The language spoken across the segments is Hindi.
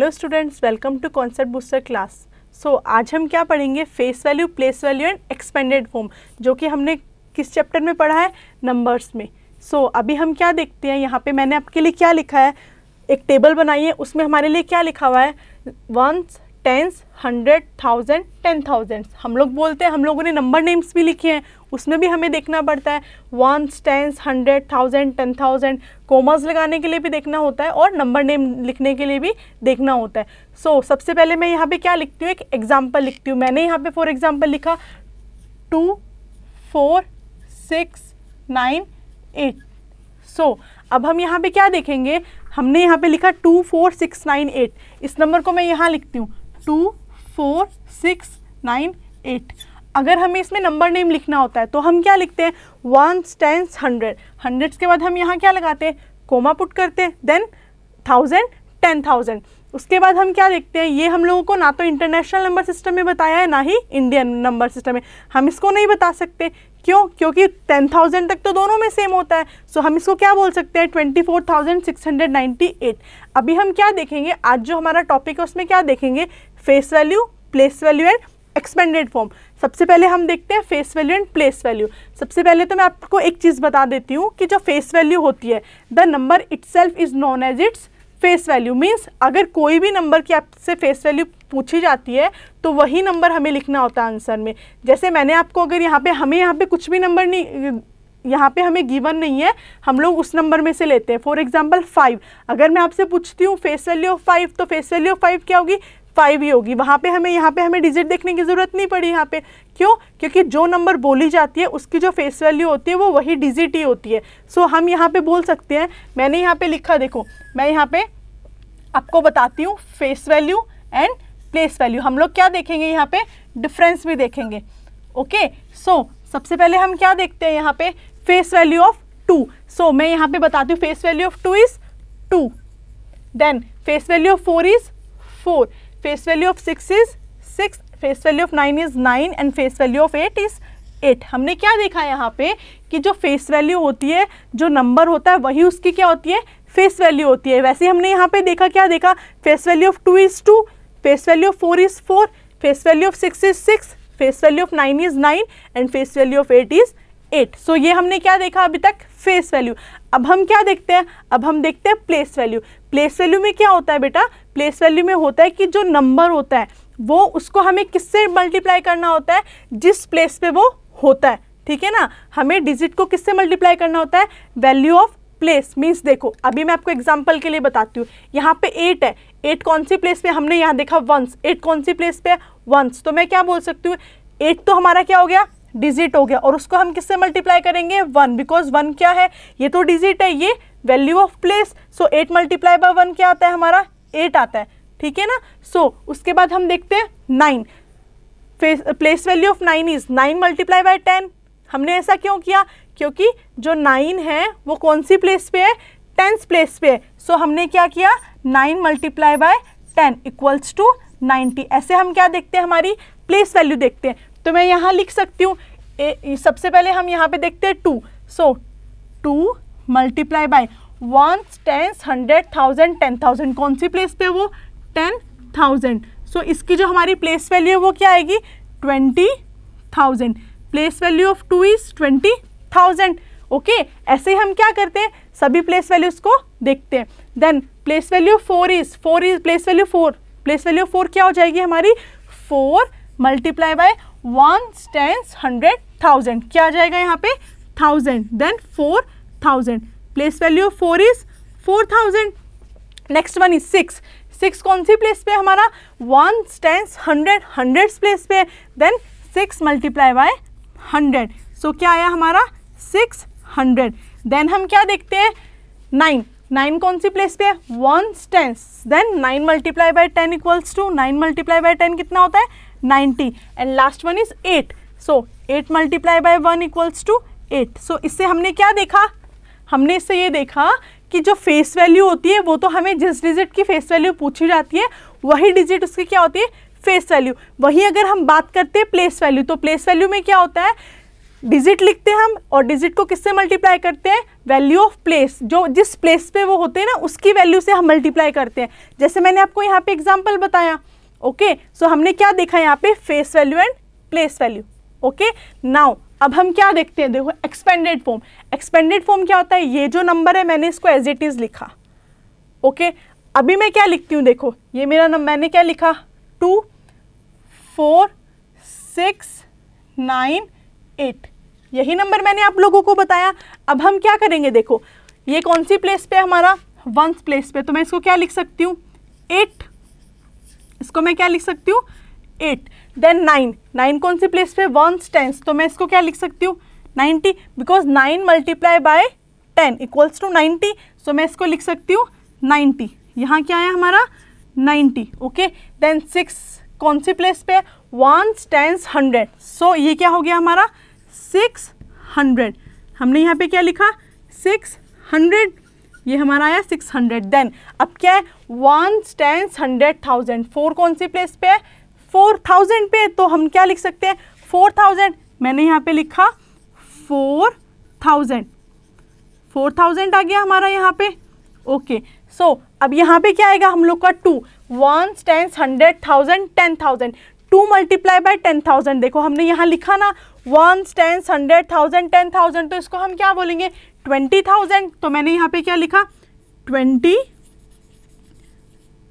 hello students welcome to concept booster class so आज हम क्या पढ़ेंगे face value place value and expanded form जो कि हमने किस चैप्टर में पढ़ा है नंबर्स में सो so, अभी हम क्या देखते हैं यहाँ पे मैंने आपके लिए क्या लिखा है एक टेबल बनाई है उसमें हमारे लिए क्या लिखा हुआ है ones tens hundred thousand ten thousands हम लोग बोलते हैं हम लोगों ने नंबर नेम्स भी लिखे हैं उसमें भी हमें देखना पड़ता है one tens hundred thousand ten thousand commas लगाने के लिए भी देखना होता है और नंबर नेम लिखने के लिए भी देखना होता है सो so, सबसे पहले मैं यहाँ पे क्या लिखती हूँ एक एग्जाम्पल लिखती हूँ मैंने यहाँ पे फॉर एग्जाम्पल लिखा two four six nine eight so अब हम यहाँ पे क्या देखेंगे हमने यहाँ पे लिखा two four six nine eight इस नंबर को मैं यहाँ लिखती हूँ two four six nine eight अगर हमें इसमें नंबर नेम लिखना होता है तो हम क्या लिखते हैं वन टेंस हंड्रेड हंड्रेड्स के बाद हम यहाँ क्या लगाते हैं कोमा पुट करते हैं देन थाउजेंड टेन थाउजेंड उसके बाद हम क्या देखते हैं ये हम लोगों को ना तो इंटरनेशनल नंबर सिस्टम में बताया है ना ही इंडियन नंबर सिस्टम में हम इसको नहीं बता सकते क्यों क्योंकि टेन थाउजेंड तक तो दोनों में सेम होता है सो हम इसको क्या बोल सकते हैं twenty four thousand six hundred ninety eight अभी हम क्या देखेंगे आज जो हमारा टॉपिक है उसमें क्या देखेंगे face value place value and expanded form सबसे पहले हम देखते हैं face value and place value सबसे पहले तो मैं आपको एक चीज़ बता देती हूँ कि जो फेस वैल्यू होती है the number itself is known as its face value means अगर कोई भी नंबर की आपसे फेस वैल्यू पूछी जाती है तो वही नंबर हमें लिखना होता है आंसर में जैसे मैंने आपको अगर यहाँ पे हमें यहाँ पे कुछ भी नंबर नहीं यहाँ पे हमें गिवन नहीं है हम लोग उस नंबर में से लेते हैं फॉर एग्जाम्पल फाइव अगर मैं आपसे पूछती हूँ फेस वैल्यू ऑफ फाइव तो फेस वैल्यू ऑफ फाइव क्या होगी फाइव ही होगी वहाँ पे हमें यहाँ पे हमें डिजिट देखने की ज़रूरत नहीं पड़ी यहाँ पे क्यों क्योंकि जो नंबर बोली जाती है उसकी जो फेस वैल्यू होती है वो वही डिजिट ही होती है सो हम यहाँ पे बोल सकते हैं मैंने यहाँ पे लिखा देखो मैं यहाँ पे आपको बताती हूँ face value and place value हम लोग क्या देखेंगे यहाँ पे डिफ्रेंस भी देखेंगे ओके सो सबसे पहले हम क्या देखते हैं यहाँ पे face value of two so मैं यहाँ पे बताती हूँ face value of two is two then face value of four is four face value of six is six face value of nine is nine and face value of eight is eight हमने क्या देखा यहाँ पे कि जो फेस वैल्यू होती है जो नंबर होता है वही उसकी क्या होती है फेस वैल्यू होती है वैसे हमने यहाँ पे देखा क्या देखा face value of two is two face value of four is four face value of six is six face value of nine is nine and face value of eight is eight so ये हमने क्या देखा अभी तक फेस वैल्यू अब हम क्या देखते हैं अब हम देखते हैं प्लेस वैल्यू प्लेस वैल्यू में क्या होता है बेटा प्लेस वैल्यू में होता है कि जो नंबर होता है वो उसको हमें किससे मल्टीप्लाई करना होता है जिस प्लेस पे वो होता है ठीक है ना हमें डिजिट को किससे मल्टीप्लाई करना होता है वैल्यू ऑफ प्लेस मीन्स देखो अभी मैं आपको एग्जाम्पल के लिए बताती हूँ यहाँ पे एट है एट कौन सी प्लेस पे हमने यहाँ देखा वंस एट कौन सी प्लेस पे है वंस तो मैं क्या बोल सकती हूँ एट तो हमारा क्या हो गया डिजिट हो गया और उसको हम किससे मल्टीप्लाई करेंगे वन बिकॉज वन क्या है ये तो डिजिट है ये value of place so eight multiply by one क्या आता है हमारा एट आता है ठीक है ना सो so, उसके बाद हम देखते हैं nine place value of nine is nine multiply by ten हमने ऐसा क्यों किया क्योंकि जो नाइन है वो कौन सी प्लेस पे है टेंथ प्लेस पे है सो so, हमने क्या किया nine multiply by ten equals to ninety ऐसे हम क्या देखते हैं हमारी प्लेस वैल्यू देखते हैं तो मैं यहाँ लिख सकती हूँ सबसे पहले हम यहाँ पे देखते हैं two so two multiply by one tens hundred thousand ten thousand कौन सी प्लेस पे वो टेन थाउजेंड सो इसकी जो हमारी प्लेस वैल्यू है वो क्या आएगी twenty thousand place value of two is twenty thousand okay ऐसे ही हम क्या करते हैं सभी प्लेस वैल्यूज़ को देखते हैं then place value four is four is place value four place value four क्या हो जाएगी हमारी four multiply by one tens hundred thousand क्या आ जाएगा यहाँ पे thousand then four thousand place value of four is four thousand next one is six six कौन सी प्लेस पे हमारा one tens hundred hundred place पे then six multiply by hundred so क्या आया हमारा सिक्स हंड्रेड देन हम क्या देखते हैं नाइन नाइन कौन सी प्लेस पे है one tens then nine multiply by ten equals to nine multiply by ten कितना होता है 90 and last one is 8 so 8 multiply by 1 equals to 8 so इससे हमने क्या देखा हमने इससे ये देखा कि जो फेस वैल्यू होती है वो तो हमें जिस डिजिट की फेस वैल्यू पूछी जाती है वही डिजिट उसकी क्या होती है फेस वैल्यू वही अगर हम बात करते हैं प्लेस वैल्यू तो प्लेस वैल्यू में क्या होता है डिजिट लिखते हैं हम और डिजिट को किससे मल्टीप्लाई करते हैं वैल्यू ऑफ प्लेस जो जिस प्लेस पे वो होते हैं ना उसकी वैल्यू से हम मल्टीप्लाई करते हैं जैसे मैंने आपको यहाँ पे एग्जाम्पल बताया ओके okay, सो so हमने क्या देखा यहाँ पे face value and place value okay now अब हम क्या देखते हैं देखो एक्सपेंडेड फॉर्म एक्सपेंडेड फॉर्म क्या होता है ये जो नंबर है मैंने इसको एज इट इज़ लिखा ओके okay, अभी मैं क्या लिखती हूँ देखो ये मेरा नंबर मैंने क्या लिखा two four six nine eight यही नंबर मैंने आप लोगों को बताया अब हम क्या करेंगे देखो ये कौन सी प्लेस पे हमारा वंस प्लेस पे तो मैं इसको क्या लिख सकती हूँ एट इसको मैं क्या लिख सकती हूँ एट देन नाइन नाइन कौन सी प्लेस पे वंस टेंस तो मैं इसको क्या लिख सकती हूँ ninety because nine multiply by ten equals to ninety so मैं इसको लिख सकती हूँ नाइन्टी यहाँ क्या है हमारा नाइन्टी ओके देन सिक्स कौन सी प्लेस पे वंस टेंस हंड्रेड सो ये क्या हो गया हमारा सिक्स हंड्रेड हमने यहाँ पे क्या लिखा सिक्स हंड्रेड ये हमारा आया सिक्स हंड्रेड देन अब क्या है one tens hundred thousand four कौन सी प्लेस पे है फोर थाउजेंड पे तो हम क्या लिख सकते हैं फोर थाउजेंड मैंने यहाँ पे लिखा फोर थाउजेंड फोर थाउजेंड आ गया हमारा यहाँ पे ओके सो so, अब यहाँ पे क्या आएगा हम लोग का two one tens hundred thousand ten thousand two multiply by ten thousand देखो हमने यहाँ लिखा ना one tens hundred thousand ten thousand तो इसको हम क्या बोलेंगे ट्वेंटी थाउजेंड तो मैंने यहाँ पे क्या लिखा ट्वेंटी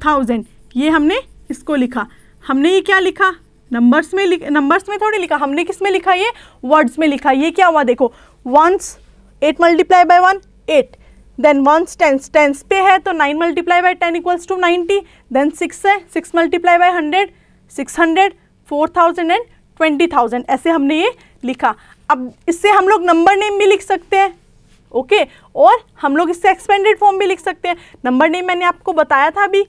थाउजेंड ये हमने इसको लिखा हमने ये क्या लिखा नंबर्स में लिख नंबर्स में थोड़ी लिखा हमने किस में लिखा ये वर्ड्स में लिखा ये क्या हुआ देखो ones eight multiply by one eight then ones tens tens पे है तो nine multiply by ten equals to ninety then six है six multiply by hundred six hundred four thousand and twenty thousand ऐसे हमने ये लिखा अब इससे हम लोग नंबर नेम भी लिख सकते हैं ओके और हम लोग इससे एक्सपेंडेड फॉर्म भी लिख सकते हैं नंबर नहीं मैंने आपको बताया था अभी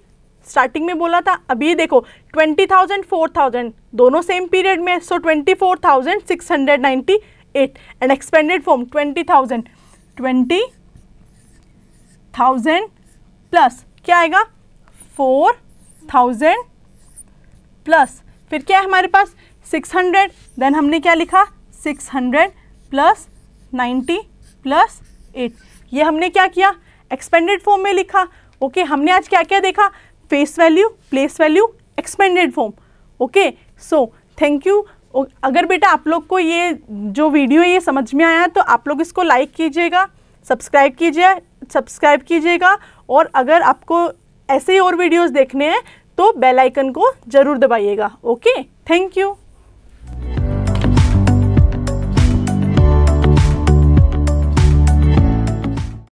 स्टार्टिंग में बोला था अभी देखो ट्वेंटी थाउजेंड फोर थाउजेंड दोनों सेम पीरियड में so twenty four thousand six hundred ninety eight and expanded form twenty thousand twenty thousand plus क्या आएगा फोर थाउजेंड प्लस फिर क्या है हमारे पास सिक्स हंड्रेड देन हमने क्या लिखा six hundred plus ninety plus eight ये हमने क्या किया एक्सपेंडेड फॉर्म में लिखा ओके okay, हमने आज क्या क्या देखा face value place value expanded form okay so thank you अगर बेटा आप लोग को ये जो वीडियो ये समझ में आया तो आप लोग इसको लाइक कीजिएगा सब्सक्राइब कीजिए सब्सक्राइब कीजिएगा और अगर आपको ऐसे ही और वीडियोस देखने हैं तो बेल आइकन को ज़रूर दबाइएगा ओके थैंक यू